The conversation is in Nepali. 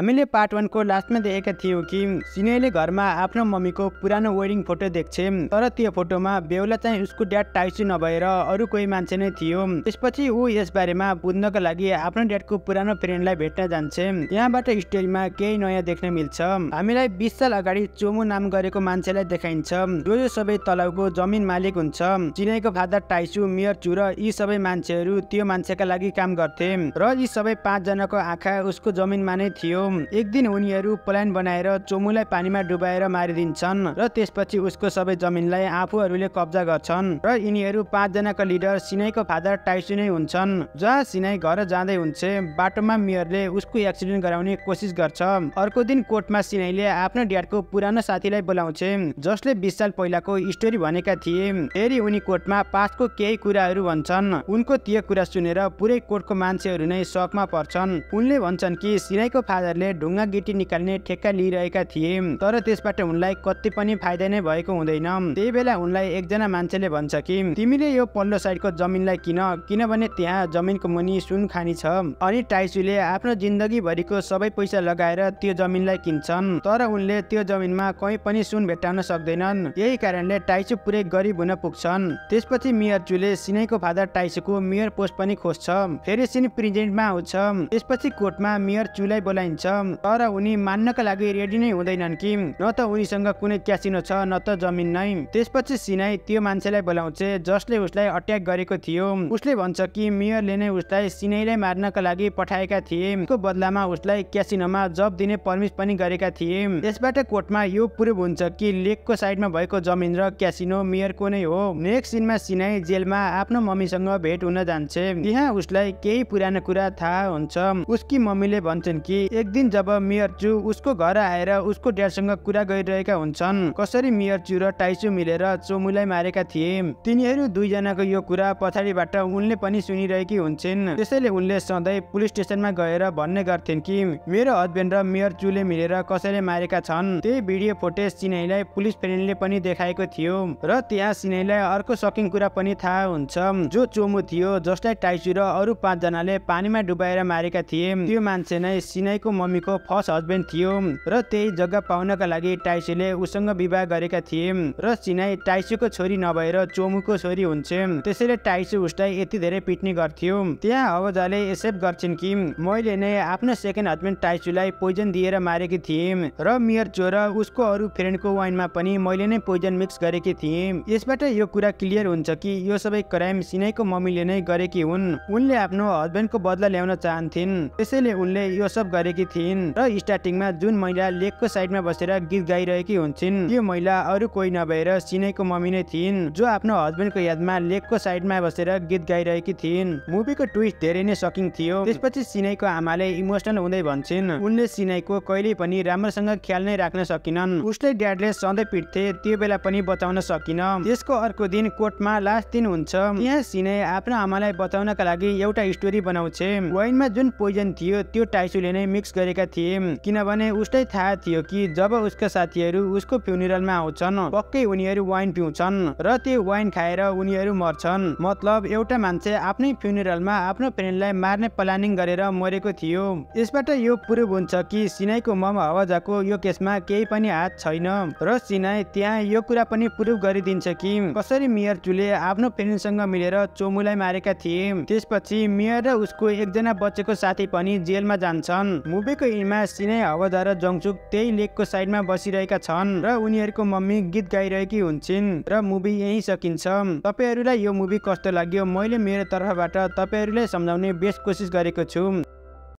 हामीले पार्ट वानको लास्टमा देखेका थियौँ कि सिनेले घरमा आफ्नो मम्मीको पुरानो वेडिङ फोटो देख्छे तर त्यो फोटोमा बेहुला चाहिँ उसको ड्याड टाइसी नभएर अरू कोही मान्छे नै थियो त्यसपछि ऊ बारेमा बुझ्नको लागि आफ्नो ड्याडको पुरानो फ्रेन्डलाई भेट्न जान्छे यहाँबाट स्टोरीमा केही नयाँ देख्न मिल्छ हामीलाई बिस साल अगाडि चोमु नाम गरेको मान्छेलाई देखाइन्छ जो जो सबै तलाउको जमिन मालिक हुन्छ चिनाईको फादर टाइसु मेयर र यी सबै मान्छेहरू त्यो मान्छेका लागि काम गर्थे र यी सबै पाँचजनाको आँखा उसको जमिनमा नै थियो एक दिन उनीहरू प्लान बनाएर चोमुलाई पानीमा डुबाएर मारिदिन्छन् र त्यसपछि उसको सबै जमिनलाई आफूहरूले कब्जा गर्छन् र यिनीहरू पाँचजनाको लिडर सिनाईको फादर नै हुन्छन् जहाँ सिनाई घर जाँदै हुन्छ बाटोमा मेयरले उसको एक्सिडेन्ट गराउने कोसिस गर्छ अर्को दिन कोर्टमा सिनाईले आफ्नो ड्याडको पुरानो साथीलाई बोलाउँछ जसले बिस साल पहिलाको स्टोरी भनेका थिए फेरि उनी कोर्टमा पाँचको केही कुराहरू भन्छन् उनको त्यो कुरा सुनेर पुरै कोर्टको मान्छेहरू नै सकमा पर्छन् उनले भन्छन् कि सिनाईको फादर उनीहरूले ढुङ्गा गिटी निकाल्ने ठेक्का लिइरहेका थिए तर त्यसबाट उनलाई कति पनि फाइदा नै भएको हुँदैन त्यही बेला उनलाई एकजना मान्छेले भन्छ कि तिमीले यो पल्लो साइडको जमिनलाई किन किनभने त्यहाँ जमिनको मुनि सुन खानी छ अनि टाइसुले आफ्नो जिन्दगीभरिको सबै पैसा लगाएर त्यो जमिनलाई किन्छन् तर उनले त्यो जमिनमा कहीँ पनि सुन भेट्टाउन सक्दैनन् यही कारणले टाइसु पुरै गरिब हुन पुग्छन् त्यसपछि मेयर चुले सिनैको फादर टाइसुको मेयर पोस्ट पनि खोज्छ फेरि सिन प्रिजेन्टमा आउँछ त्यसपछि कोर्टमा मेयर चुलाई बोलाइन्छ जान्छ तर उनी मान्नका लागि रेडी नै हुँदैनन् कि न त उनीसँग कुनै क्यासिनो छ न त जमिन नै त्यसपछि सिनाई त्यो मान्छेलाई बोलाउँछ जसले उसलाई अट्याक गरेको थियो उसले भन्छ कि मेयरले नै उसलाई सिनाईलाई मार्नका लागि पठाएका थिए को बदलामा उसलाई क्यासिनोमा जब दिने पर्मिस पनि गरेका थिए त्यसबाट कोर्टमा यो प्रुभ हुन्छ कि लेकको साइडमा भएको जमिन र क्यासिनो मेयरको नै हो नेक्स्ट सिनमा सिनाई जेलमा आफ्नो मम्मीसँग भेट हुन जान्छ यहाँ उसलाई केही पुरानो कुरा थाहा हुन्छ उसकी मम्मीले भन्छन् कि एक दिन जब मेयरचु उसको घर आएर उसको ड्याडसँग कुरा गरिरहेका हुन्छन् कसरी चु र टाइसु मिलेर चोमुलाई मारेका थिए तिनीहरू दुईजनाको यो कुरा पछाडिबाट उनले पनि सुनिरहेकी हुन्छन् त्यसैले उनले सधैँ पुलिस स्टेसनमा गएर भन्ने गर्थिन् कि मेरो हस्बेन्ड र मेयर चुले मिलेर कसैले मारेका छन् त्यही भिडियो फुटेज सिनाईलाई पुलिस फ्रेन्डले पनि देखाएको थियो र त्यहाँ सिनाईलाई अर्को सकिङ कुरा पनि थाहा हुन्छ जो चोमु थियो जसलाई टाइसु र अरू पाँचजनाले पानीमा डुबाएर मारेका थिए त्यो मान्छे नै सिनाईको मम्मीको फर्स्ट हस्बेन्ड थियो र त्यही जग्गा पाउनका लागि टाइसीले उसँग विवाह गरेका थिए र सिनाई टाइसीको छोरी नभएर चोमुको छोरी हुन्छ त्यसैले टाइसी उसलाई यति धेरै पिट्ने गर्थ्यो त्यहाँ हवजाले एक्सेप्ट गर्छिन् कि मैले नै आफ्नो सेकेन्ड हस्बेन्ड टाइसुलाई पोइजन दिएर मारेकी थिएँ र मियर चोर उसको अरू फ्रेन्डको वाइनमा पनि मैले नै पोइजन मिक्स गरेकी थिएँ यसबाट यो कुरा क्लियर हुन्छ कि यो सबै क्राइम सिनाईको मम्मीले नै गरेकी हुन् उनले आफ्नो हस्बेन्डको बदला ल्याउन चाहन्थिन् त्यसैले उनले यो सब गरेकी थिइन् र स्टार्टिङमा जुन महिला लेकको साइडमा बसेर गीत गाइरहेकी हुन्छन् त्यो महिला अरू कोही नभएर सिनेको मम्मी नै थिइन् जो आफ्नो हस्बेन्डको यादमा लेकको साइडमा बसेर गीत गाइरहेकी थिइन् मुभीको ट्विस्ट धेरै नै सकिङ थियो त्यसपछि सिनेको आमाले इमोसनल हुँदै भन्छन् उनले सिनेको कहिले पनि राम्रोसँग ख्याल नै राख्न सकिनन् उसले ड्याडले सधैँ पिट्थे त्यो बेला पनि बचाउन सकिन त्यसको अर्को दिन कोर्टमा लास्ट दिन हुन्छ यहाँ सिने आफ्नो आमालाई बचाउनका लागि एउटा स्टोरी बनाउँछ वाइनमा जुन पोइजन थियो त्यो टाइसुले नै मिक्स गरेका थिए किनभने उसलाई थाहा थियो कि जब उसका साथीहरू उसको फ्युनिरलमा आउँछन् पक्कै उनीहरू वाइन पिउँछन् र त्यो वाइन खाएर उनीहरू मर्छन् मतलब एउटा मान्छे आफ्नै फ्युनिरलमा आफ्नो फ्रेन्डलाई मार्ने प्लानिङ गरेर मरेको थियो यसबाट यो प्रुभ हुन्छ कि सिनाईको मम हवाजाको यो केसमा केही पनि हात छैन र सिनाई त्यहाँ यो कुरा पनि प्रुभ गरिदिन्छ कि कसरी मेयर चुले आफ्नो फ्रेन्डसँग मिलेर चोमुलाई मारेका थिए त्यसपछि मेयर र उसको एकजना बचेको साथी पनि जेलमा जान्छन् मुभी सबैको हिँडमा सिने हवदा त्यही लेकको साइडमा बसिरहेका छन् र उनीहरूको मम्मी गीत गाइरहेकी हुन्छन् र मुभी यही सकिन्छ तपाईँहरूलाई यो मुभी कस्तो लाग्यो मैले मेरो तर्फबाट तपाईँहरूलाई सम्झाउने बेस्ट कोसिस गरेको छु